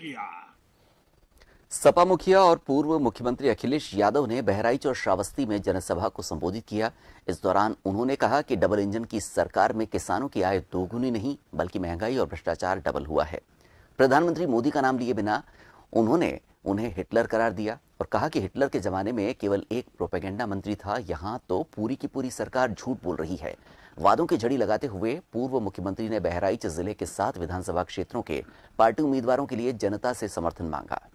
किया सपा मुखिया और पूर्व मुख्यमंत्री अखिलेश यादव ने बहराइच और श्रावस्ती में जनसभा को संबोधित किया इस दौरान उन्होंने कहा कि डबल इंजन की सरकार में किसानों की आय दोगुनी नहीं बल्कि महंगाई और भ्रष्टाचार डबल हुआ है प्रधानमंत्री मोदी का नाम लिए बिना उन्होंने उन्हें हिटलर करार दिया और कहा कि हिटलर के जमाने में केवल एक प्रोपेगेंडा मंत्री था यहाँ तो पूरी की पूरी सरकार झूठ बोल रही है वादों की झड़ी लगाते हुए पूर्व मुख्यमंत्री ने बहराइच जिले के सात विधानसभा क्षेत्रों के पार्टी उम्मीदवारों के लिए जनता से समर्थन मांगा